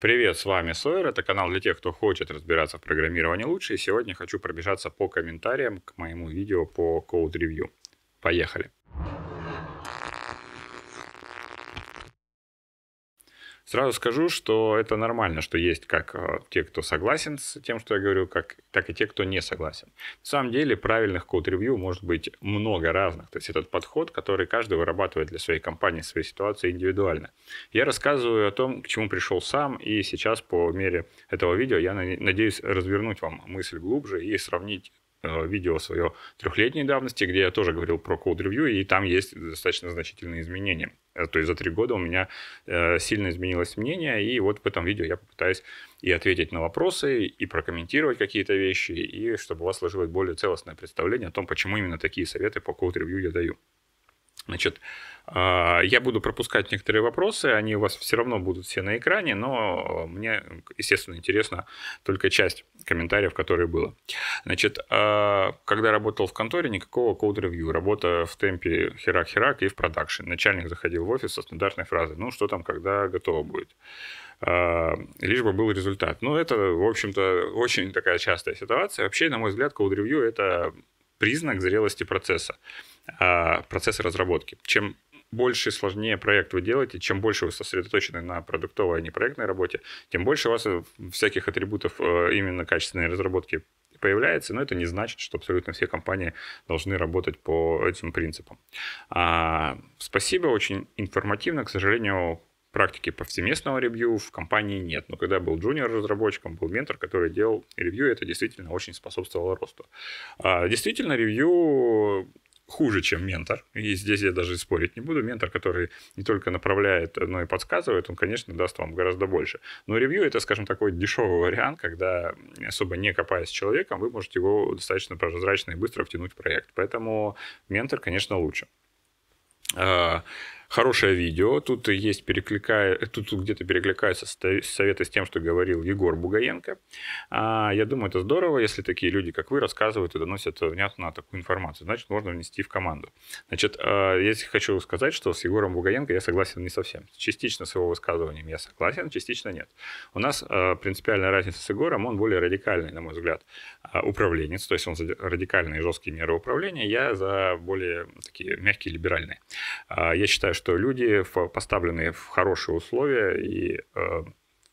Привет, с вами Сойер, это канал для тех, кто хочет разбираться в программировании лучше, и сегодня хочу пробежаться по комментариям к моему видео по Code Review. Поехали! Сразу скажу, что это нормально, что есть как э, те, кто согласен с тем, что я говорю, как, так и те, кто не согласен. На самом деле правильных код-ревью может быть много разных. То есть этот подход, который каждый вырабатывает для своей компании, своей ситуации индивидуально. Я рассказываю о том, к чему пришел сам, и сейчас по мере этого видео я надеюсь развернуть вам мысль глубже и сравнить Э, видео свое трехлетней давности, где я тоже говорил про Code Review, и там есть достаточно значительные изменения. Э, то есть за три года у меня э, сильно изменилось мнение, и вот в этом видео я попытаюсь и ответить на вопросы, и прокомментировать какие-то вещи, и чтобы у вас сложилось более целостное представление о том, почему именно такие советы по Code Review я даю. Значит, а, я буду пропускать некоторые вопросы, они у вас все равно будут все на экране, но а, мне, естественно, интересна только часть комментариев, которые было. Значит, а, когда работал в конторе, никакого код-ревью, работа в темпе херак-херак и в продакшн. Начальник заходил в офис со стандартной фразой, ну, что там, когда готово будет лишь бы был результат. Ну, это, в общем-то, очень такая частая ситуация. Вообще, на мой взгляд, код-ревью — это признак зрелости процесса, а, процесса разработки. Чем больше и сложнее проект вы делаете, чем больше вы сосредоточены на продуктовой, а не проектной работе, тем больше у вас э, всяких атрибутов э, именно качественной разработки появляется, но это не значит, что абсолютно все компании должны работать по этим принципам. А, спасибо, очень информативно. К сожалению, практики повсеместного ревью в компании нет. Но когда был джуниор-разработчиком, был ментор, который делал ревью, это действительно очень способствовало росту. А, действительно, ревью хуже, чем ментор. И здесь я даже спорить не буду. Ментор, который не только направляет, но и подсказывает, он, конечно, даст вам гораздо больше. Но ревью — это, скажем, такой дешевый вариант, когда, особо не копаясь с человеком, вы можете его достаточно прозрачно и быстро втянуть в проект. Поэтому ментор, конечно, лучше. А, Хорошее видео. Тут есть перекликая... тут, тут где-то перекликаются советы с тем, что говорил Егор Бугаенко. А, я думаю, это здорово, если такие люди, как вы, рассказывают и доносят э, внятно такую информацию. Значит, можно внести в команду. Значит, э, я хочу сказать, что с Егором Бугаенко я согласен не совсем. Частично с его высказыванием я согласен, частично нет. У нас э, принципиальная разница с Егором, он более радикальный, на мой взгляд. А, управленец, то есть он за радикальные жесткие меры управления, я за более такие мягкие либеральные. А, я считаю, что люди поставлены в хорошие условия и э,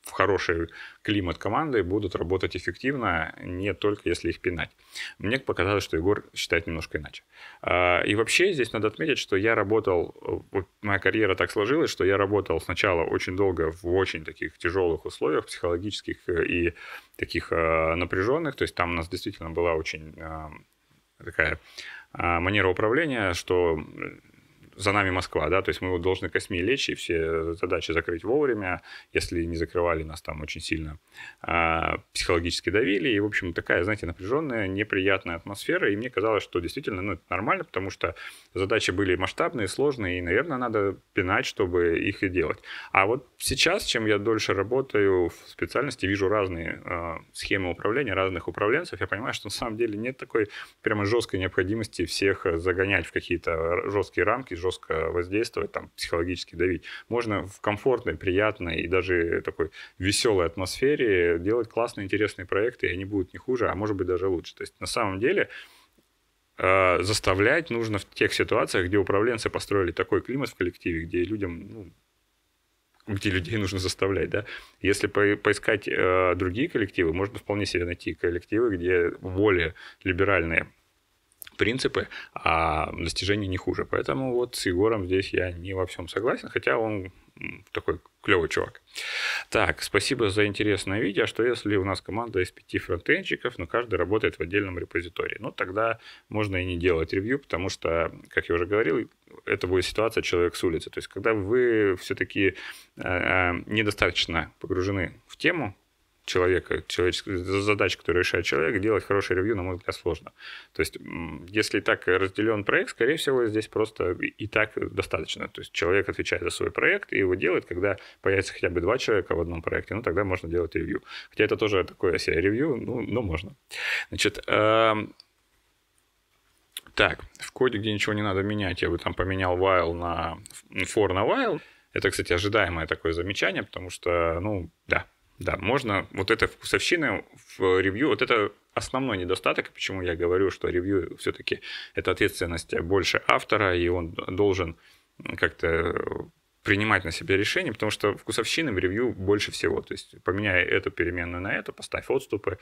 в хороший климат команды будут работать эффективно, не только если их пинать. Мне показалось, что Егор считает немножко иначе. А, и вообще здесь надо отметить, что я работал, вот моя карьера так сложилась, что я работал сначала очень долго в очень таких тяжелых условиях психологических э, и таких э, напряженных, то есть там у нас действительно была очень э, такая манера управления, что за нами Москва, да, то есть мы вот должны косми лечь и все задачи закрыть вовремя, если не закрывали нас там очень сильно, а, психологически давили, и, в общем, такая, знаете, напряженная, неприятная атмосфера, и мне казалось, что действительно, ну, это нормально, потому что задачи были масштабные, сложные, и, наверное, надо пинать, чтобы их и делать. А вот сейчас, чем я дольше работаю в специальности, вижу разные э, схемы управления, разных управленцев, я понимаю, что на самом деле нет такой прямо жесткой необходимости всех загонять в какие-то жесткие рамки, жестко воздействовать, там, психологически давить. Можно в комфортной, приятной и даже такой веселой атмосфере делать классные, интересные проекты, и они будут не хуже, а может быть даже лучше. То есть на самом деле э, заставлять нужно в тех ситуациях, где управленцы построили такой климат в коллективе, где людям ну, где людей нужно заставлять, да. Если по поискать э, другие коллективы, можно вполне себе найти коллективы, где более либеральные принципы, а достижения не хуже. Поэтому вот с Егором здесь я не во всем согласен, хотя он такой клевый чувак. Так, спасибо за интересное видео. А что если у нас команда из пяти фронтенчиков, но каждый работает в отдельном репозитории? Ну, тогда можно и не делать ревью, потому что, как я уже говорил, это будет ситуация человек с улицы. То есть, когда вы все-таки э, э, недостаточно погружены в тему, человека, человеческих задач, которые решает человек, делать хорошее ревью, на мой взгляд, сложно. То есть, если так разделен проект, скорее всего, здесь просто и так достаточно. То есть, человек отвечает за свой проект и его делает, когда появится хотя бы два человека в одном проекте, ну, тогда можно делать ревью. Хотя это тоже такое себе ревью, ну, но можно. Значит, эм, так, в коде, где ничего не надо менять, я бы там поменял while на for на while. Это, кстати, ожидаемое такое замечание, потому что, ну, да, да, можно, вот эта вкусовщина в ревью, вот это основной недостаток, почему я говорю, что ревью все-таки это ответственность больше автора, и он должен как-то принимать на себя решение, потому что вкусовщины в ревью больше всего. То есть поменяй эту переменную на эту, поставь отступы.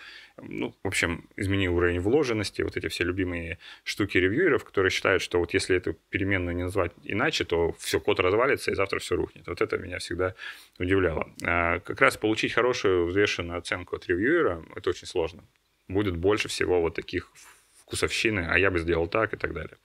Ну, в общем, измени уровень вложенности. Вот эти все любимые штуки ревьюеров, которые считают, что вот если эту переменную не назвать иначе, то все, код развалится и завтра все рухнет. Вот это меня всегда удивляло. А как раз получить хорошую взвешенную оценку от ревьюера, это очень сложно. Будет больше всего вот таких вкусовщины, а я бы сделал так и так далее.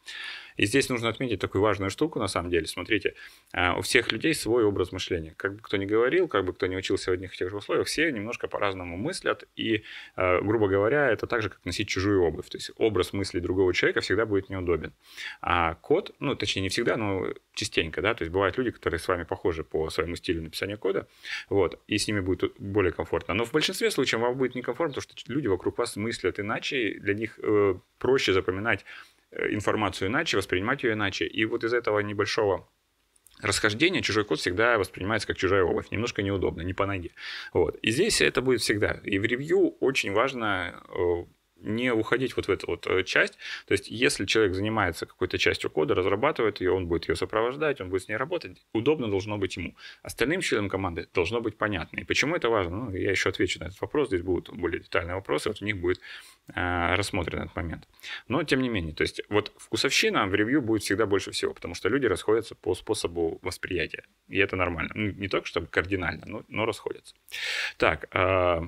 И здесь нужно отметить такую важную штуку, на самом деле. Смотрите, а, у всех людей свой образ мышления. Как бы кто ни говорил, как бы кто ни учился в одних и тех же условиях, все немножко по-разному мыслят. И, а, грубо говоря, это так же, как носить чужую обувь. То есть образ мысли другого человека всегда будет неудобен. А код, ну, точнее, не всегда, но частенько, да, то есть бывают люди, которые с вами похожи по своему стилю написания кода, вот, и с ними будет более комфортно. Но в большинстве случаев вам будет некомфортно, потому что люди вокруг вас мыслят иначе, для них э, проще запоминать Э, информацию иначе, воспринимать ее иначе. И вот из этого небольшого расхождения чужой код всегда воспринимается как чужая обувь. Немножко неудобно, не по ноге. Вот. И здесь это будет всегда. И в ревью очень важно э, не уходить вот в эту вот э, часть. То есть, если человек занимается какой-то частью кода, разрабатывает ее, он будет ее сопровождать, он будет с ней работать, удобно должно быть ему. Остальным членам команды должно быть понятно. И почему это важно? Ну, я еще отвечу на этот вопрос, здесь будут более детальные вопросы, вот у них будет э, рассмотрен этот момент. Но, тем не менее, то есть, вот вкусовщина в ревью будет всегда больше всего, потому что люди расходятся по способу восприятия, и это нормально. Ну, не только, чтобы кардинально, но, но расходятся. Так, э,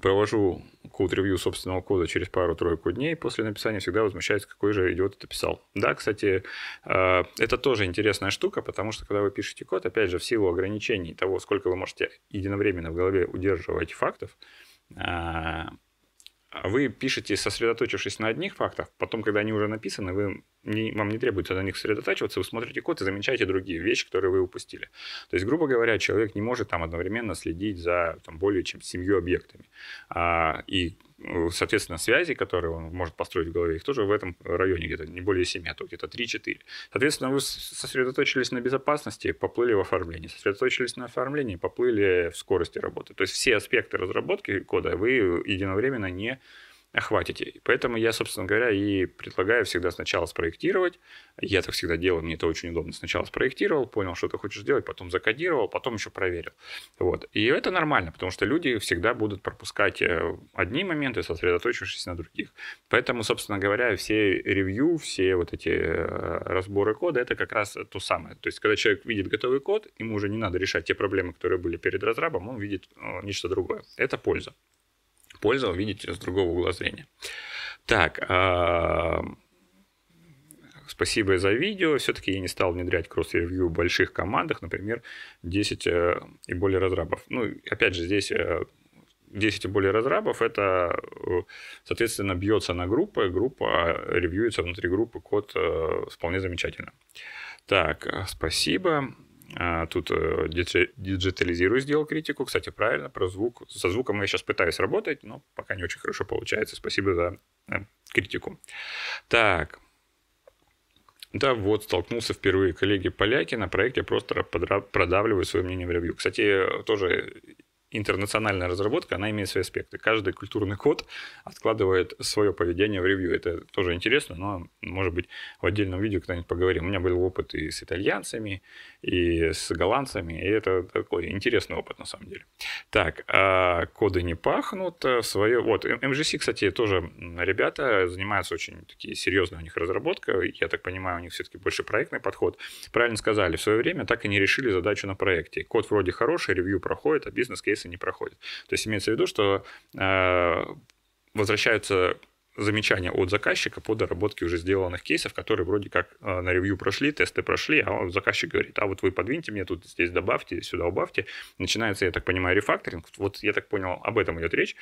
провожу код-ревью собственного кода через пару-тройку дней после написания, всегда возмущаюсь, какой же идиот это писал. Да, кстати, э, это тоже интересная штука, потому что когда вы пишете код, опять же, в силу ограничений того, сколько вы можете единовременно в голове удерживать фактов, э, а вы пишете, сосредоточившись на одних фактах, потом, когда они уже написаны, вы, не, вам не требуется на них сосредотачиваться, вы смотрите код и замечаете другие вещи, которые вы упустили. То есть, грубо говоря, человек не может там одновременно следить за там, более чем семью объектами. А, и Э, соответственно, связи, которые он может построить в голове, их тоже в этом районе где-то не более 7, а то где-то 3-4. Соответственно, вы сосредоточились на безопасности, поплыли в оформлении, сосредоточились на оформлении, поплыли в скорости работы. То есть все аспекты разработки кода вы единовременно не охватите. поэтому я, собственно говоря, и предлагаю всегда сначала спроектировать. Я так всегда делаю, мне это очень удобно. Сначала спроектировал, понял, что ты хочешь сделать, потом закодировал, потом еще проверил. Вот. И это нормально, потому что люди всегда будут пропускать э, одни моменты, сосредоточившись на других. Поэтому, собственно говоря, все ревью, все вот эти э, разборы кода, это как раз то самое. То есть, когда человек видит готовый код, ему уже не надо решать те проблемы, которые были перед разрабом, он видит э, нечто другое. Это польза польза увидеть с другого угла зрения. Так, а, спасибо за видео. Все-таки я не стал внедрять кросс-ревью в больших командах, например, 10 э, и более разрабов. Ну, опять же, здесь 10 э, и более разрабов, это, э, соответственно, бьется на группы, группа а ревьюется внутри группы, код вполне замечательно. Так, спасибо. А, тут э, диджитализирую, сделал критику. Кстати, правильно, про звук. Со звуком я сейчас пытаюсь работать, но пока не очень хорошо получается. Спасибо за э, критику. Так. Да, вот, столкнулся впервые коллеги поляки на проекте, просто продавливаю свое мнение в ревью. Кстати, тоже интернациональная разработка, она имеет свои аспекты. Каждый культурный код откладывает свое поведение в ревью. Это тоже интересно, но, может быть, в отдельном видео когда-нибудь поговорим. У меня был опыт и с итальянцами, и с голландцами, и это такой интересный опыт, на самом деле. Так, а коды не пахнут. Э, свое... Вот, MGC, кстати, тоже ребята занимаются очень такие серьезные у них разработка. Я так понимаю, у них все-таки больше проектный подход. Правильно сказали, в свое время так и не решили задачу на проекте. Код вроде хороший, ревью проходит, а бизнес-кейс комплексы не проходит. То есть имеется в виду, что э, возвращаются замечания от заказчика по доработке уже сделанных кейсов, которые вроде как э, на ревью прошли, тесты прошли, а заказчик говорит, а вот вы подвиньте мне тут, здесь добавьте, сюда убавьте. Начинается, я так понимаю, рефакторинг. Вот я так понял, об этом идет речь.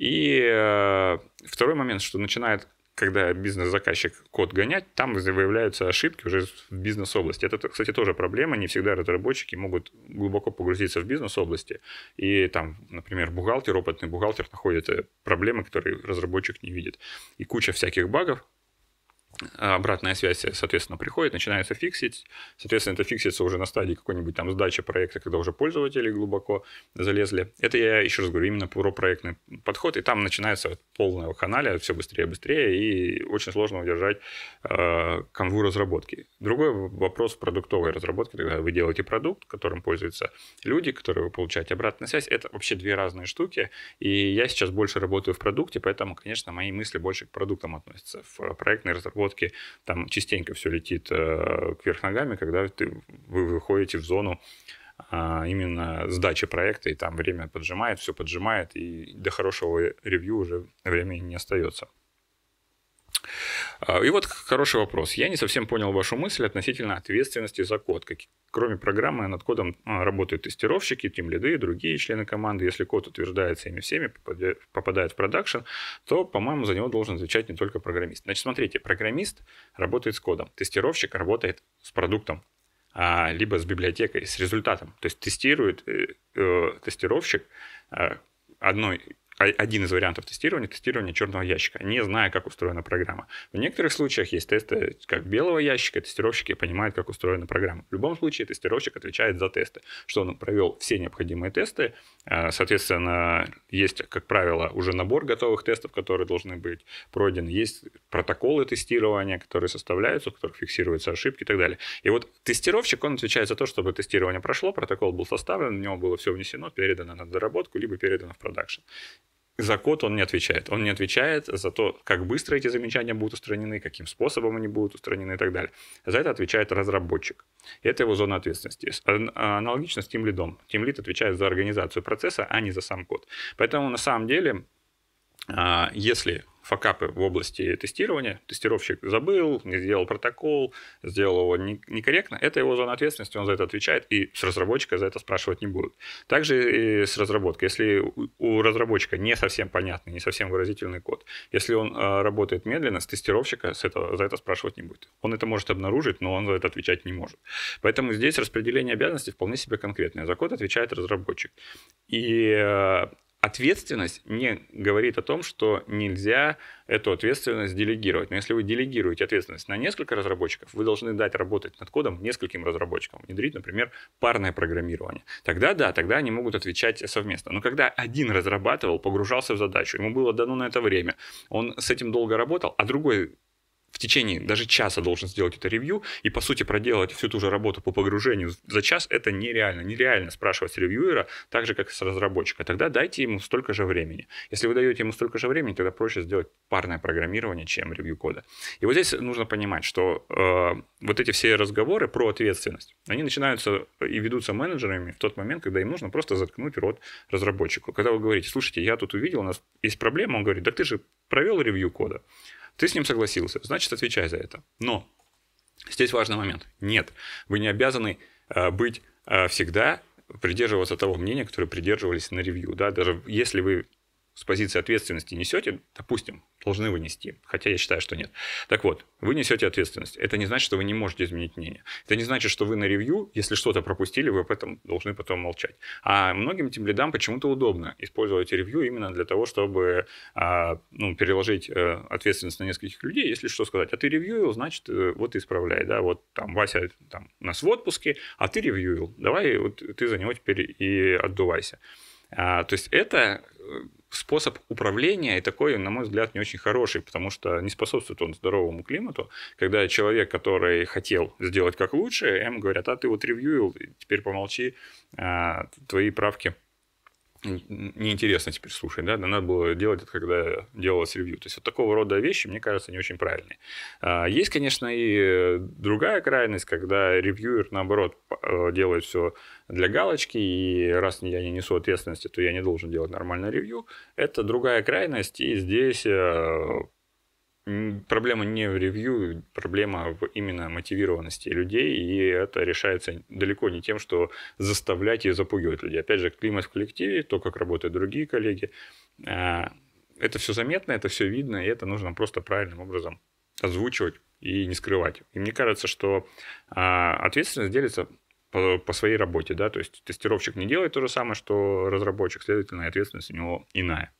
И э, второй момент, что начинает когда бизнес-заказчик код гонять, там выявляются ошибки уже в бизнес-области. Это, кстати, тоже проблема. Не всегда разработчики могут глубоко погрузиться в бизнес-области. И там, например, бухгалтер, опытный бухгалтер находит э, проблемы, которые разработчик не видит. И куча всяких багов, а обратная связь, соответственно, приходит, начинается фиксить. Соответственно, это фиксится уже на стадии какой-нибудь там сдачи проекта, когда уже пользователи глубоко залезли. Это я еще раз говорю, именно про проектный подход. И там начинается полное канале, все быстрее и быстрее, и очень сложно удержать э, канву разработки. Другой вопрос в продуктовой разработке, когда вы делаете продукт, которым пользуются люди, которые вы получаете обратную связь, это вообще две разные штуки. И я сейчас больше работаю в продукте, поэтому, конечно, мои мысли больше к продуктам относятся. В проектной разработке разработки, там частенько все летит э, кверх ногами, когда ты, вы выходите в зону а, именно сдачи проекта, и там время поджимает, все поджимает, и до хорошего ревью уже времени не остается. А, и вот хороший вопрос. Я не совсем понял вашу мысль относительно ответственности за код. Как, кроме программы, над кодом а, работают тестировщики, Тим Лиды и другие члены команды. Если код утверждается ими всеми, попадает в продакшн, то, по-моему, за него должен отвечать не только программист. Значит, смотрите, программист работает с кодом, тестировщик работает с продуктом, а, либо с библиотекой, с результатом. То есть тестирует э, э, тестировщик э, одной а, один из вариантов тестирования – тестирование черного ящика, не зная, как устроена программа. В некоторых случаях есть тесты э, как белого ящика, тестировщики понимают, как устроена программа. В любом случае тестировщик отвечает за тесты, что он провел все необходимые тесты. Э, соответственно, есть, как правило, уже набор готовых тестов, которые должны быть пройдены. Есть протоколы тестирования, которые составляются, в которых фиксируются ошибки и так далее. И вот тестировщик, он отвечает за то, чтобы тестирование прошло, протокол был составлен, в него было все внесено, передано на доработку, либо передано в продакшн за код он не отвечает. Он не отвечает за то, как быстро эти замечания будут устранены, каким способом они будут устранены и так далее. За это отвечает разработчик. И это его зона ответственности. Аналогично с Team Lead. Team Lead отвечает за организацию процесса, а не за сам код. Поэтому на самом деле а, если факапы в области тестирования, тестировщик забыл, не сделал протокол, сделал его некорректно, это его зона ответственности, он за это отвечает, и с разработчика за это спрашивать не будут. Также и с разработкой. Если у разработчика не совсем понятный, не совсем выразительный код, если он а, работает медленно, с тестировщика с этого, за это спрашивать не будет. Он это может обнаружить, но он за это отвечать не может. Поэтому здесь распределение обязанностей вполне себе конкретное. За код отвечает разработчик. И а, ответственность не говорит о том, что нельзя эту ответственность делегировать. Но если вы делегируете ответственность на несколько разработчиков, вы должны дать работать над кодом нескольким разработчикам, внедрить, например, парное программирование. Тогда да, тогда они могут отвечать совместно. Но когда один разрабатывал, погружался в задачу, ему было дано на это время, он с этим долго работал, а другой в течение даже часа должен сделать это ревью, и, по сути, проделать всю ту же работу по погружению за час, это нереально. Нереально спрашивать ревьюера, так же, как с разработчика. Тогда дайте ему столько же времени. Если вы даете ему столько же времени, тогда проще сделать парное программирование, чем ревью кода. И вот здесь нужно понимать, что э, вот эти все разговоры про ответственность, они начинаются э, и ведутся менеджерами в тот момент, когда им нужно просто заткнуть рот разработчику. Когда вы говорите, слушайте, я тут увидел, у нас есть проблема, он говорит, да ты же провел ревью кода. Ты с ним согласился, значит, отвечай за это. Но здесь важный момент. Нет, вы не обязаны а, быть а, всегда придерживаться того мнения, которое придерживались на ревью. Да? Даже если вы с позиции ответственности несете, допустим, должны вынести, хотя я считаю, что нет. Так вот, вы несете ответственность. Это не значит, что вы не можете изменить мнение. Это не значит, что вы на ревью, если что-то пропустили, вы об этом должны потом молчать. А многим тем лидам почему-то удобно использовать ревью именно для того, чтобы а, ну, переложить э, ответственность на нескольких людей, если что сказать. А ты ревьюил, значит, э, вот исправляй. Да? Вот там Вася там, у нас в отпуске, а ты ревьюил. Давай вот ты за него теперь и отдувайся. А, то есть это способ управления, и такой, на мой взгляд, не очень хороший, потому что не способствует он здоровому климату, когда человек, который хотел сделать как лучше, ему говорят, а ты вот ревьюил, теперь помолчи, а, твои правки неинтересно теперь слушать, да, но надо было делать это, когда делалось ревью. То есть вот такого рода вещи, мне кажется, не очень правильные. А, есть, конечно, и другая крайность, когда ревьюер, наоборот, э, делает все для галочки, и раз я не несу ответственности, то я не должен делать нормальное ревью. Это другая крайность, и здесь э, Проблема не в ревью, проблема в именно мотивированности людей, и это решается далеко не тем, что заставлять и запугивать людей. Опять же, климат в коллективе, то, как работают другие коллеги, а, это все заметно, это все видно, и это нужно просто правильным образом озвучивать и не скрывать. И мне кажется, что а, ответственность делится по, по своей работе, да, то есть тестировщик не делает то же самое, что разработчик, следовательно, ответственность у него иная.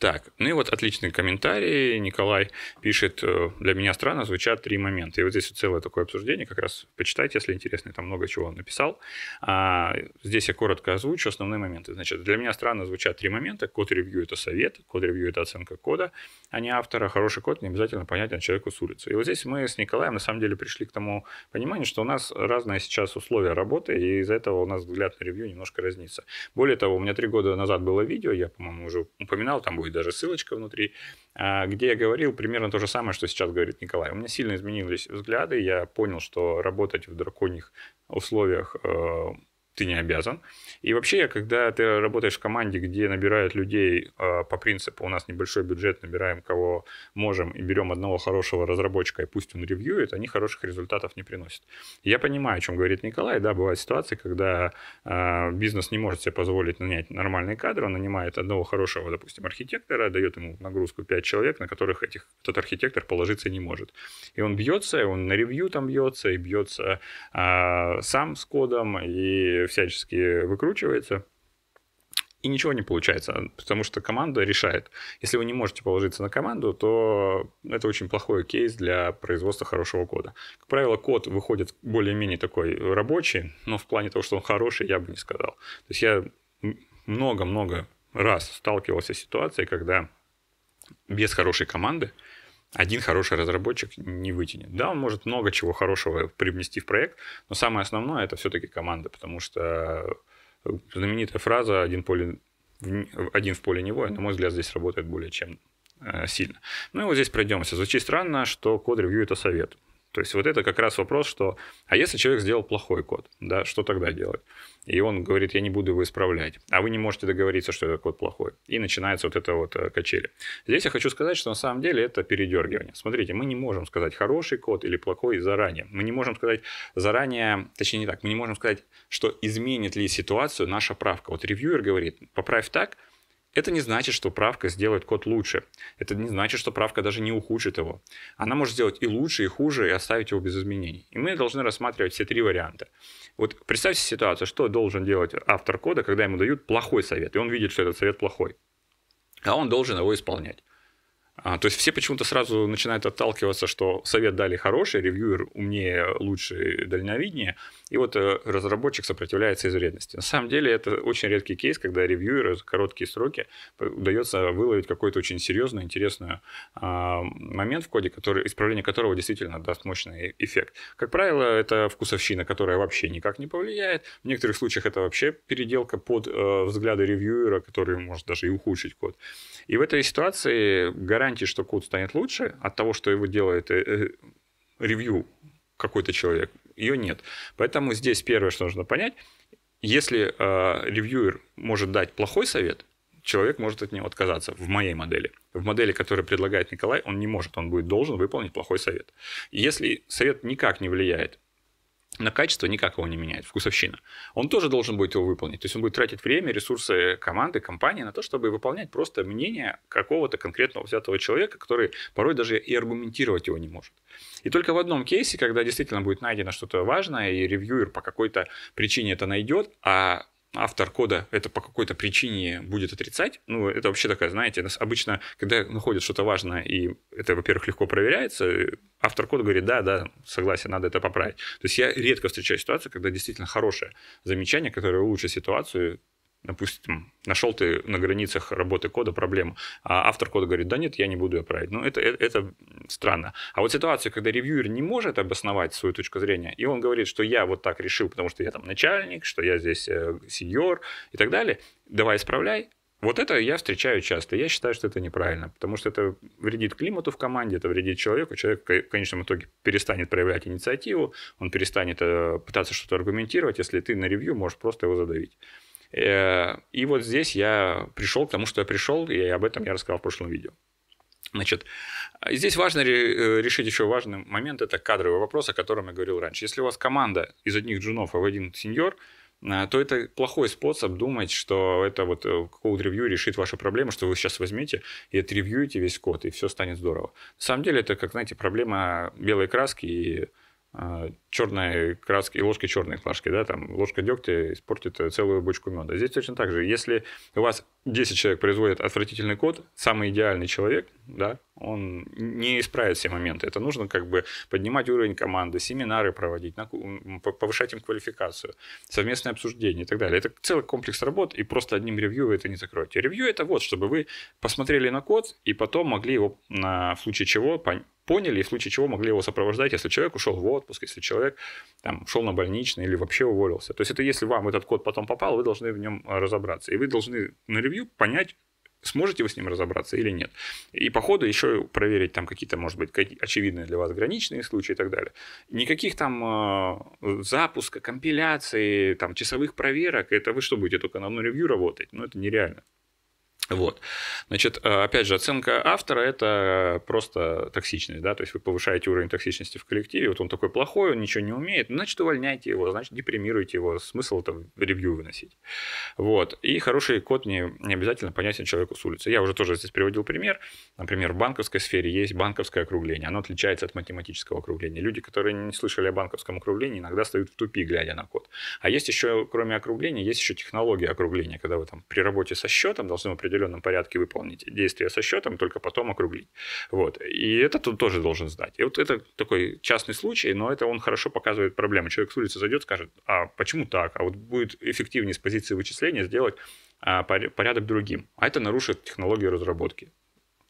Так, ну и вот отличный комментарий. Николай пишет, э, для меня странно звучат три момента. И вот здесь целое такое обсуждение, как раз почитайте, если интересно, там много чего он написал. А, здесь я коротко озвучу основные моменты. Значит, для меня странно звучат три момента. Код-ревью – это совет, код-ревью – это оценка кода, а не автора. Хороший код не обязательно понятен человеку с улицы. И вот здесь мы с Николаем на самом деле пришли к тому пониманию, что у нас разные сейчас условия работы, и из-за этого у нас взгляд на ревью немножко разнится. Более того, у меня три года назад было видео, я, по-моему, уже упоминал, там будет даже ссылочка внутри, а, где я говорил примерно то же самое, что сейчас говорит Николай. У меня сильно изменились взгляды, я понял, что работать в драконьих условиях э, ты не обязан. И вообще, когда ты работаешь в команде, где набирают людей а, по принципу «у нас небольшой бюджет, набираем кого можем и берем одного хорошего разработчика, и пусть он ревьюет», они хороших результатов не приносят. Я понимаю, о чем говорит Николай. Да, бывают ситуации, когда а, бизнес не может себе позволить нанять нормальные кадры, он нанимает одного хорошего, допустим, архитектора, дает ему нагрузку 5 человек, на которых этих, этот архитектор положиться не может. И он бьется, и он на ревью там бьется, и бьется а, сам с кодом, и всячески выкручивается. И ничего не получается, потому что команда решает. Если вы не можете положиться на команду, то это очень плохой кейс для производства хорошего кода. Как правило, код выходит более-менее такой рабочий, но в плане того, что он хороший, я бы не сказал. То есть я много-много раз сталкивался с ситуацией, когда без хорошей команды один хороший разработчик не вытянет. Да, он может много чего хорошего привнести в проект, но самое основное это все-таки команда, потому что э, знаменитая фраза «один, поле, один в поле не воин», на мой взгляд, здесь работает более чем э, сильно. Ну и вот здесь пройдемся. Звучит странно, что код-ревью – это совет. То есть вот это как раз вопрос, что, а если человек сделал плохой код, да, что тогда делать? И он говорит, я не буду его исправлять. А вы не можете договориться, что этот код плохой. И начинается вот это вот э, качели. Здесь я хочу сказать, что на самом деле это передергивание. Смотрите, мы не можем сказать хороший код или плохой заранее. Мы не можем сказать заранее, точнее не так, мы не можем сказать, что изменит ли ситуацию наша правка. Вот ревьюер говорит, поправь так, это не значит, что правка сделает код лучше. Это не значит, что правка даже не ухудшит его. Она может сделать и лучше, и хуже, и оставить его без изменений. И мы должны рассматривать все три варианта. Вот представьте ситуацию, что должен делать автор кода, когда ему дают плохой совет, и он видит, что этот совет плохой. А он должен его исполнять. А, то есть все почему-то сразу начинают отталкиваться, что совет дали хороший, ревьюер умнее, лучше, дальновиднее, и вот э, разработчик сопротивляется из вредности. На самом деле это очень редкий кейс, когда ревьюеры за короткие сроки удается выловить какой-то очень серьезный, интересный а, момент в коде, который, исправление которого действительно даст мощный эффект. Как правило, это вкусовщина, которая вообще никак не повлияет. В некоторых случаях это вообще переделка под э, взгляды ревьюера, который может даже и ухудшить код. И в этой ситуации гарантия гарантии, что код станет лучше от того, что его делает э, э, ревью какой-то человек, ее нет. Поэтому здесь первое, что нужно понять, если э, ревьюер может дать плохой совет, человек может от него отказаться в моей модели. В модели, которую предлагает Николай, он не может, он будет должен выполнить плохой совет. Если совет никак не влияет на качество никак его не меняет, вкусовщина. Он тоже должен будет его выполнить. То есть он будет тратить время, ресурсы команды, компании на то, чтобы выполнять просто мнение какого-то конкретного взятого человека, который порой даже и аргументировать его не может. И только в одном кейсе, когда действительно будет найдено что-то важное, и ревьюер по какой-то причине это найдет, а автор кода это по какой-то причине будет отрицать. Ну, это вообще такая, знаете, обычно, когда находят что-то важное, и это, во-первых, легко проверяется, автор кода говорит, да, да, согласен, надо это поправить. То есть я редко встречаю ситуацию, когда действительно хорошее замечание, которое улучшит ситуацию, допустим, нашел ты на границах работы кода проблему, а автор кода говорит, да нет, я не буду ее править. Ну, это, это, это странно. А вот ситуация, когда ревьюер не может обосновать свою точку зрения, и он говорит, что я вот так решил, потому что я там начальник, что я здесь э, сеньор и так далее, давай исправляй, вот это я встречаю часто. Я считаю, что это неправильно, потому что это вредит климату в команде, это вредит человеку. Человек в конечном итоге перестанет проявлять инициативу, он перестанет э, пытаться что-то аргументировать, если ты на ревью можешь просто его задавить. Э, и вот здесь я пришел к тому, что я пришел, и об этом я рассказал в прошлом видео. Значит, а здесь важно э, решить еще важный момент, это кадровый вопрос, о котором я говорил раньше. Если у вас команда из одних джунов, а в один сеньор, э, то это плохой способ думать, что это вот код ревью решит ваши проблемы, что вы сейчас возьмете и отревьюете весь код, и все станет здорово. На самом деле это, как, знаете, проблема белой краски и а, черной краской, ложкой черной флажки, да, там ложка дегтя испортит целую бочку меда. Здесь точно так же. Если у вас 10 человек производит отвратительный код, самый идеальный человек, да, он не исправит все моменты. Это нужно как бы поднимать уровень команды, семинары проводить, повышать им квалификацию, совместное обсуждение и так далее. Это целый комплекс работ, и просто одним ревью вы это не закроете. Ревью это вот, чтобы вы посмотрели на код и потом могли его на случае чего поняли, и в случае чего могли его сопровождать, если человек ушел в отпуск, если человек там, ушел на больничный или вообще уволился. То есть это если вам этот код потом попал, вы должны в нем э, разобраться. И вы должны на ревью понять, сможете вы с ним разобраться или нет. И по ходу еще проверить там какие-то, может быть, очевидные для вас граничные случаи и так далее. Никаких там э, запуска, компиляции, там часовых проверок, это вы что будете только на одну ревью работать? Ну, это нереально. Вот. Значит, э, опять же, оценка автора – это просто токсичность, да, то есть вы повышаете уровень токсичности в коллективе, вот он такой плохой, он ничего не умеет, значит, увольняйте его, значит, депримируйте его, смысл это ревью выносить. Вот. И хороший код не, не обязательно понятен человеку с улицы. Я уже тоже здесь приводил пример. Например, в банковской сфере есть банковское округление, оно отличается от математического округления. Люди, которые не слышали о банковском округлении, иногда стоят в тупи, глядя на код. А есть еще, кроме округления, есть еще технология округления, когда вы там при работе со счетом должны определить определенном порядке выполнить действия со счетом, только потом округлить. Вот. И это он тоже должен знать. И вот это такой частный случай, но это он хорошо показывает проблему. Человек с улицы зайдет, скажет, а почему так? А вот будет эффективнее с позиции вычисления сделать а, порядок другим. А это нарушит технологию разработки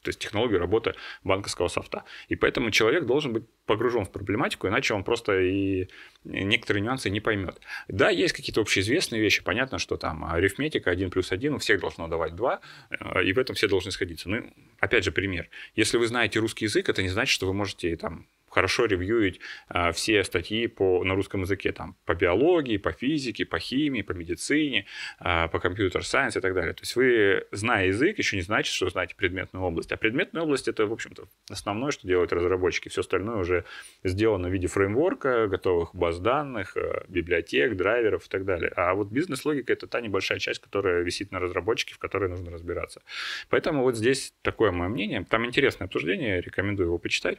то есть технологию работы банковского софта. И поэтому человек должен быть погружен в проблематику, иначе он просто и некоторые нюансы не поймет. Да, есть какие-то общеизвестные вещи, понятно, что там арифметика 1 плюс 1 у всех должно давать 2, э, и в этом все должны сходиться. Ну, опять же, пример. Если вы знаете русский язык, это не значит, что вы можете там хорошо ревьюить э, все статьи по, на русском языке, там, по биологии, по физике, по химии, по медицине, э, по компьютер-сайенс и так далее. То есть вы, зная язык, еще не значит, что знаете предметную область. А предметная область — это, в общем-то, основное, что делают разработчики. Все остальное уже сделано в виде фреймворка, готовых баз данных, э, библиотек, драйверов и так далее. А вот бизнес-логика — это та небольшая часть, которая висит на разработчике, в которой нужно разбираться. Поэтому вот здесь такое мое мнение. Там интересное обсуждение, рекомендую его почитать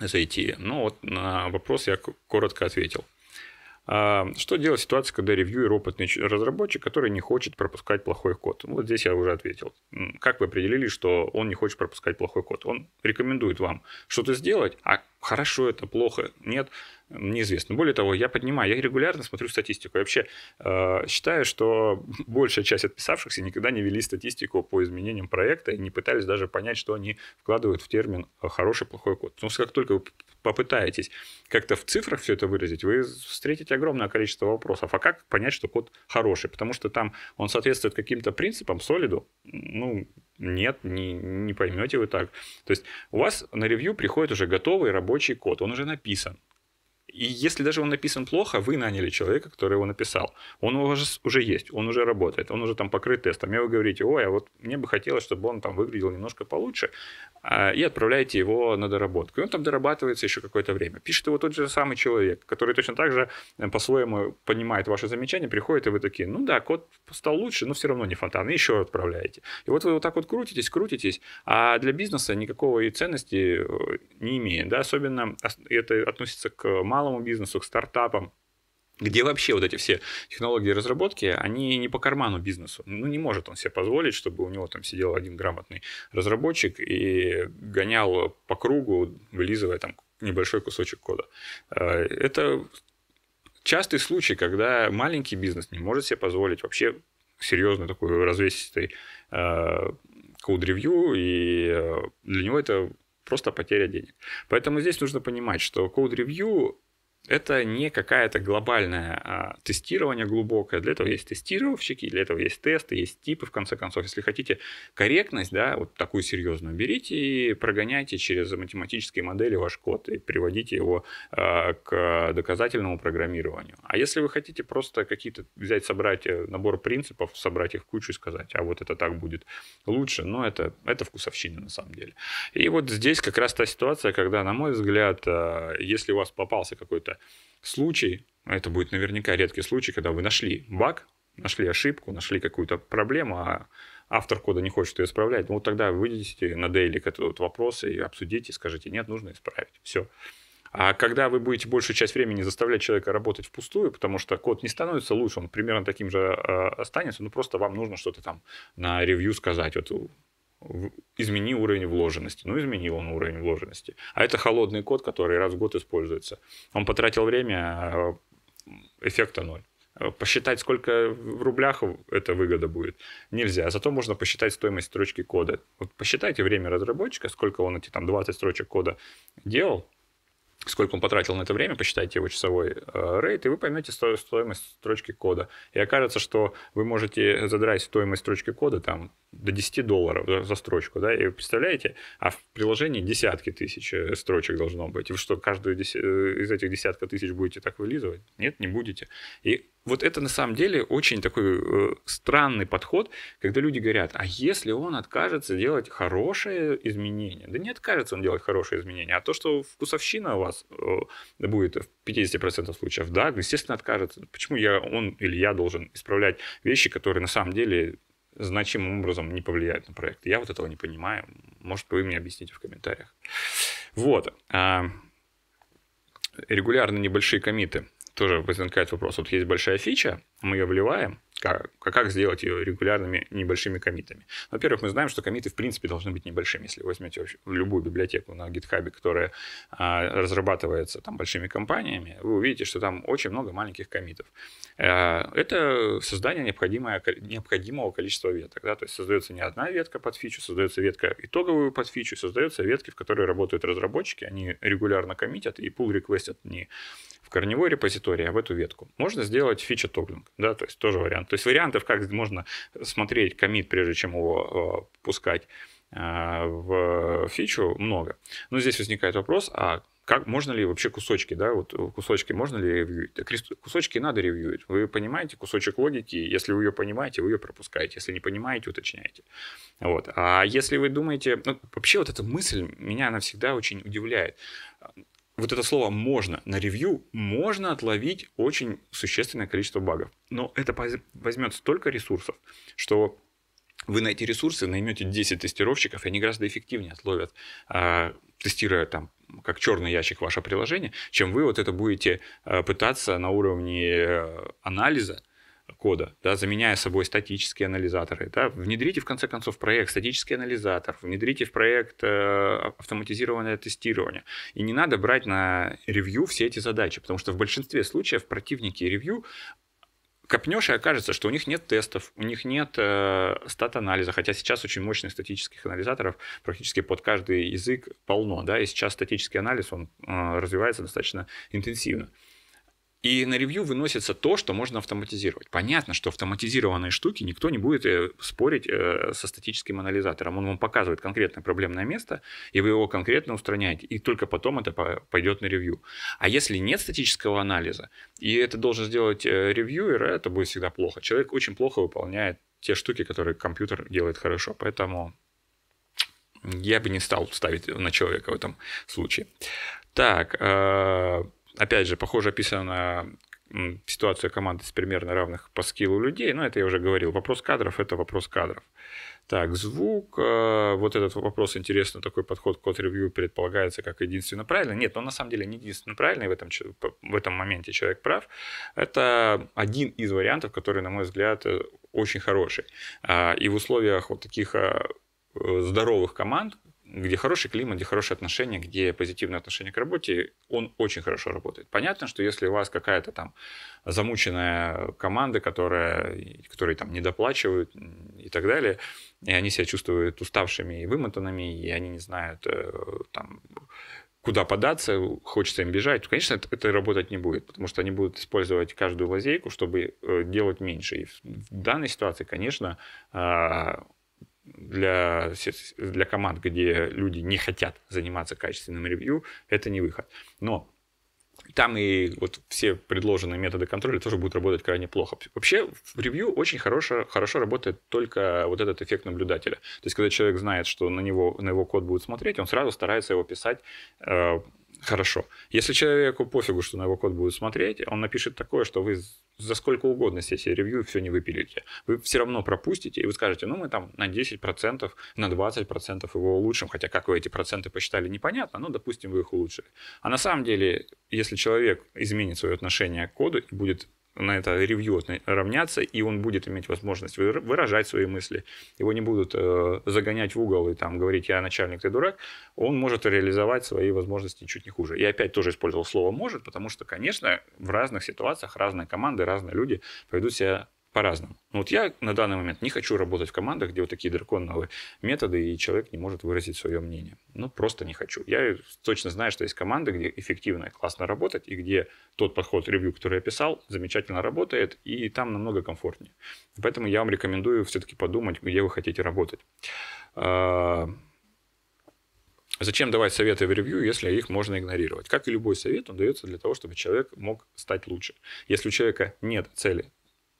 зайти. Ну вот на вопрос я коротко ответил. А, что делать в ситуации, когда ревьюер опытный разработчик, который не хочет пропускать плохой код? Ну, вот здесь я уже ответил. Как вы определили, что он не хочет пропускать плохой код? Он рекомендует вам что-то сделать, а Хорошо это, плохо, нет, неизвестно. Более того, я поднимаю, я регулярно смотрю статистику. Я вообще э, считаю, что большая часть отписавшихся никогда не вели статистику по изменениям проекта и не пытались даже понять, что они вкладывают в термин э, «хороший, плохой код». Потому ну, что как только вы попытаетесь как-то в цифрах все это выразить, вы встретите огромное количество вопросов. А как понять, что код хороший? Потому что там он соответствует каким-то принципам, солиду, ну, нет, не, не поймете вы так. То есть у вас на ревью приходит уже готовый рабочий код, он уже написан. И если даже он написан плохо, вы наняли человека, который его написал. Он у вас уже есть, он уже работает, он уже там покрыт тестом. И вы говорите, ой, а вот мне бы хотелось, чтобы он там выглядел немножко получше. А, и отправляете его на доработку. И он там дорабатывается еще какое-то время. Пишет его тот же самый человек, который точно так же э, по-своему понимает ваши замечания, приходит, и вы такие, ну да, код стал лучше, но все равно не фонтан. И еще отправляете. И вот вы вот так вот крутитесь, крутитесь, а для бизнеса никакого и ценности э, не имеет. Да? Особенно это относится к малым малому бизнесу, к стартапам, где вообще вот эти все технологии разработки, они не по карману бизнесу. Ну, не может он себе позволить, чтобы у него там сидел один грамотный разработчик и гонял по кругу, вылизывая там небольшой кусочек кода. Э, это частый случай, когда маленький бизнес не может себе позволить вообще серьезную такую развесистый код-ревью, э, и э, для него это просто потеря денег. Поэтому здесь нужно понимать, что код-ревью это не какая-то глобальное а, тестирование глубокое. Для этого есть тестировщики, для этого есть тесты, есть типы, в конце концов. Если хотите корректность, да, вот такую серьезную, берите и прогоняйте через математические модели ваш код и приводите его а, к доказательному программированию. А если вы хотите просто какие-то взять, собрать э, набор принципов, собрать их в кучу и сказать, а вот это так будет лучше, но это, это вкусовщина на самом деле. И вот здесь как раз та ситуация, когда, на мой взгляд, а, если у вас попался какой-то Случай, а это будет наверняка редкий случай, когда вы нашли баг, нашли ошибку, нашли какую-то проблему, а автор кода не хочет ее исправлять, ну вот тогда выйдите на дейлик этот вот вопрос и обсудите, скажите, нет, нужно исправить, все. А когда вы будете большую часть времени заставлять человека работать впустую, потому что код не становится лучше, он примерно таким же а, останется, ну просто вам нужно что-то там на ревью сказать. Вот измени уровень вложенности. Ну, изменил он уровень вложенности. А это холодный код, который раз в год используется. Он потратил время, а, эффекта ноль. Посчитать, сколько в рублях эта выгода будет, нельзя. Зато можно посчитать стоимость строчки кода. Вот посчитайте время разработчика, сколько он эти там 20 строчек кода делал, сколько он потратил на это время, посчитайте его часовой э, рейд, и вы поймете стоимость строчки кода. И окажется, что вы можете задрать стоимость строчки кода там до 10 долларов за, за строчку, да, и вы представляете, а в приложении десятки тысяч э, строчек должно быть. И вы что, каждую э, из этих десятка тысяч будете так вылизывать? Нет, не будете. И вот это на самом деле очень такой э, странный подход, когда люди говорят, а если он откажется делать хорошее изменение? Да не откажется он делать хорошее изменение, а то, что вкусовщина у вас э, будет в 50% случаев, да, естественно, откажется. Почему я, он или я должен исправлять вещи, которые на самом деле значимым образом не повлияют на проект? Я вот этого не понимаю. Может, вы мне объясните в комментариях. Вот. Э, регулярно небольшие комиты тоже возникает вопрос. Вот есть большая фича, мы ее вливаем, как, а как сделать ее регулярными небольшими комитами? Во-первых, мы знаем, что комиты в принципе должны быть небольшими. Если вы возьмете вообще любую библиотеку на GitHub, которая а, разрабатывается там большими компаниями, вы увидите, что там очень много маленьких комитов. А, это создание необходимое, необходимого количества веток. Да? То есть создается не одна ветка под фичу, создается ветка итоговую под фичу, создаются ветки, в которой работают разработчики, они регулярно коммитят и pull реквестят не в корневой репозитории, а в эту ветку. Можно сделать фича тоглинг, да, то есть тоже вариант. То есть вариантов, как можно смотреть комит, прежде чем его э, пускать э, в фичу, много. Но здесь возникает вопрос, а как можно ли вообще кусочки, да, вот кусочки можно ли ревьюить? кусочки надо ревьюить. Вы понимаете кусочек логики, если вы ее понимаете, вы ее пропускаете, если не понимаете, уточняете. Вот. А если вы думаете, ну, вообще вот эта мысль меня она всегда очень удивляет вот это слово «можно» на ревью можно отловить очень существенное количество багов. Но это возьмет столько ресурсов, что вы на эти ресурсы наймете 10 тестировщиков, и они гораздо эффективнее отловят, а, тестируя там как черный ящик ваше приложение, чем вы вот это будете а, пытаться на уровне э, анализа кода, да, заменяя собой статические анализаторы. Да, внедрите, в конце концов, в проект статический анализатор, внедрите в проект э, автоматизированное тестирование. И не надо брать на ревью все эти задачи, потому что в большинстве случаев противники ревью копнешь, и окажется, что у них нет тестов, у них нет э, стат-анализа, хотя сейчас очень мощных статических анализаторов практически под каждый язык полно, да, и сейчас статический анализ, он э, развивается достаточно интенсивно. И на ревью выносится то, что можно автоматизировать. Понятно, что автоматизированные штуки никто не будет э, спорить э, со статическим анализатором. Он вам показывает конкретное проблемное место, и вы его конкретно устраняете. И только потом это пойдет на ревью. А если нет статического анализа, и это должен сделать э, ревьюер, это будет всегда плохо. Человек очень плохо выполняет те штуки, которые компьютер делает хорошо. Поэтому я бы не стал ставить на человека в этом случае. Так, опять же, похоже описана ситуация команды с примерно равных по скиллу людей, но это я уже говорил. Вопрос кадров – это вопрос кадров. Так, звук, э, вот этот вопрос интересно такой подход код ревью предполагается как единственно правильный. Нет, он на самом деле не единственно правильный, в этом, в этом моменте человек прав. Это один из вариантов, который, на мой взгляд, э, очень хороший. А, и в условиях вот таких э, здоровых команд, где хороший климат, где хорошие отношения, где позитивное отношение к работе, он очень хорошо работает. Понятно, что если у вас какая-то там замученная команда, которая, которые там недоплачивают и так далее, и они себя чувствуют уставшими и вымотанными, и они не знают э, там куда податься, хочется им бежать, конечно, это, это работать не будет, потому что они будут использовать каждую лазейку, чтобы э, делать меньше. И в данной ситуации, конечно, а, для, для команд, где люди не хотят заниматься качественным ревью, это не выход. Но там и вот все предложенные методы контроля тоже будут работать крайне плохо. Вообще в ревью очень хорошо, хорошо работает только вот этот эффект наблюдателя. То есть, когда человек знает, что на него, на его код будут смотреть, он сразу старается его писать э, Хорошо. Если человеку пофигу, что на его код будут смотреть, он напишет такое, что вы за сколько угодно сессии ревью все не выпилите. Вы все равно пропустите, и вы скажете, ну мы там на 10%, на 20% его улучшим, хотя как вы эти проценты посчитали, непонятно, но допустим вы их улучшили. А на самом деле, если человек изменит свое отношение к коду и будет на это ревью равняться, и он будет иметь возможность выражать свои мысли. Его не будут э, загонять в угол и там говорить, я начальник, ты дурак. Он может реализовать свои возможности чуть не хуже. Я опять тоже использовал слово «может», потому что, конечно, в разных ситуациях разные команды, разные люди поведут себя по-разному. Вот я на данный момент не хочу работать в командах, где вот такие драконовые методы, и человек не может выразить свое мнение. Ну, просто не хочу. Я точно знаю, что есть команды, где эффективно и классно работать, и где тот подход ревью, который я писал, замечательно работает, и там намного комфортнее. Поэтому я вам рекомендую все-таки подумать, где вы хотите работать. А, зачем давать советы в ревью, если их можно игнорировать? Как и любой совет, он дается для того, чтобы человек мог стать лучше. Если у человека нет цели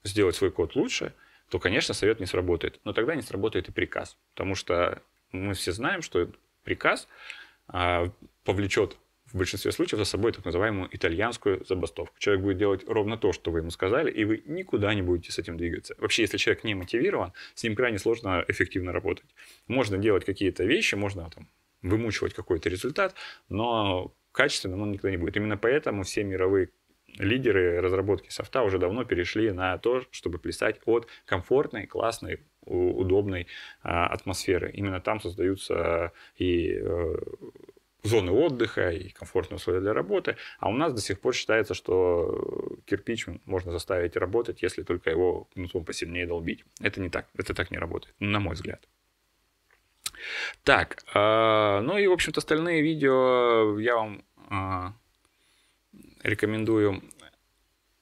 сделать свой код лучше, то, конечно, совет не сработает. Но тогда не сработает и приказ. Потому что мы все знаем, что приказ а, повлечет в большинстве случаев за собой так называемую итальянскую забастовку. Человек будет делать ровно то, что вы ему сказали, и вы никуда не будете с этим двигаться. Вообще, если человек не мотивирован, с ним крайне сложно эффективно работать. Можно делать какие-то вещи, можно там, вымучивать какой-то результат, но качественным он никогда не будет. Именно поэтому все мировые лидеры разработки софта уже давно перешли на то, чтобы плясать от комфортной, классной, удобной а, атмосферы. Именно там создаются и э, зоны отдыха и комфортные условия для работы. А у нас до сих пор считается, что кирпич можно заставить работать, если только его кнутом посильнее долбить. Это не так. Это так не работает, на мой взгляд. Так, а, ну и, в общем-то, остальные видео я вам а, рекомендую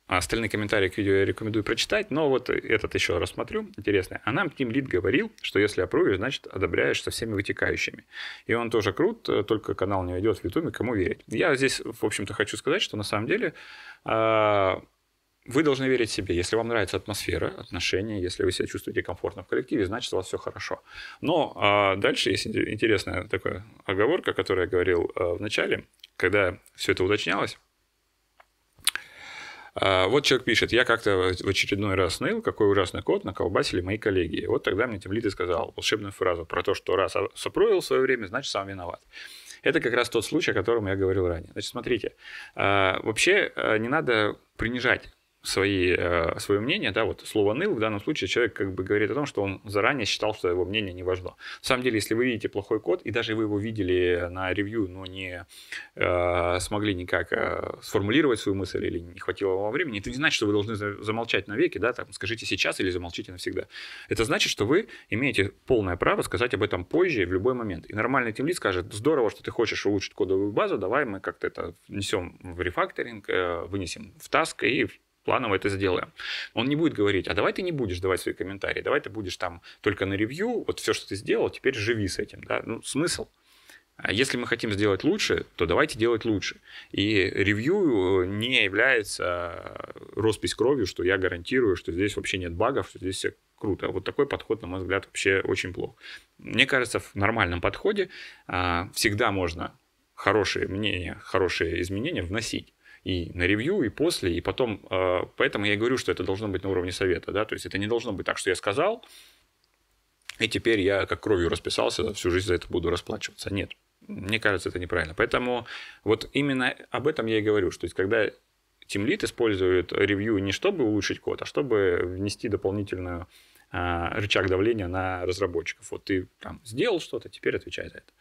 а Остальные комментарии к видео я рекомендую прочитать, но вот этот еще рассмотрю. Интересно. А нам Тим Лид говорил, что если опровишь, значит одобряешь со всеми вытекающими. И он тоже крут, только канал не идет в Ютубе, кому верить. Я здесь, в общем-то, хочу сказать, что на самом деле а, вы должны верить себе. Если вам нравится атмосфера, отношения, если вы себя чувствуете комфортно в коллективе, значит, у вас все хорошо. Но а, дальше есть интересная такая оговорка, которую я говорил в начале, когда все это уточнялось. А, вот человек пишет, я как-то в очередной раз ныл, какой ужасный кот наколбасили мои коллеги. Вот тогда мне Тимлит и сказал волшебную фразу про то, что раз сопротивил в свое время, значит сам виноват. Это как раз тот случай, о котором я говорил ранее. Значит, смотрите, а, вообще э, не надо принижать свои, э, свое мнение, да, вот слово «ныл» в данном случае человек как бы говорит о том, что он заранее считал, что его мнение не важно. На самом деле, если вы видите плохой код, и даже вы его видели на ревью, но не э, смогли никак э, сформулировать свою мысль или не хватило вам времени, это не значит, что вы должны замолчать навеки, да, там, скажите сейчас или замолчите навсегда. Это значит, что вы имеете полное право сказать об этом позже, в любой момент. И нормальный тимлит скажет, здорово, что ты хочешь улучшить кодовую базу, давай мы как-то это внесем в рефакторинг, э, вынесем в таск и планово это сделаем. Он не будет говорить, а давай ты не будешь давать свои комментарии, давай ты будешь там только на ревью, вот все, что ты сделал, теперь живи с этим. Да? Ну, смысл. А если мы хотим сделать лучше, то давайте делать лучше. И ревью э, не является э, роспись кровью, что я гарантирую, что здесь вообще нет багов, что здесь все круто. Вот такой подход, на мой взгляд, вообще очень плох. Мне кажется, в нормальном подходе а, всегда можно хорошие мнения, хорошие изменения вносить и на ревью, и после, и потом, э, поэтому я и говорю, что это должно быть на уровне совета, да, то есть это не должно быть так, что я сказал, и теперь я как кровью расписался, всю жизнь за это буду расплачиваться. Нет, мне кажется, это неправильно. Поэтому вот именно об этом я и говорю, что есть, когда Teamlead использует ревью не чтобы улучшить код, а чтобы внести дополнительную а, рычаг давления на разработчиков. Вот ты там сделал что-то, теперь отвечай за это.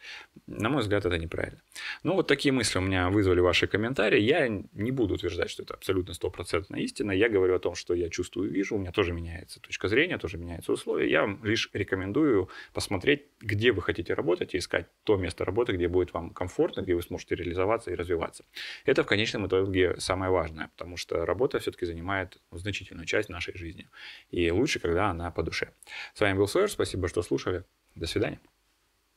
На мой взгляд, это неправильно. Ну, вот такие мысли у меня вызвали ваши комментарии. Я не буду утверждать, что это абсолютно стопроцентная истина. Я говорю о том, что я чувствую и вижу. У меня тоже меняется точка зрения, тоже меняются условия. Я вам лишь рекомендую посмотреть, где вы хотите работать и искать то место работы, где будет вам комфортно, где вы сможете реализоваться и развиваться. Это в конечном итоге самое важное, потому что работа все-таки занимает значительную часть нашей жизни. И лучше, когда она по душе. С вами был Сойер, спасибо, что слушали. До свидания.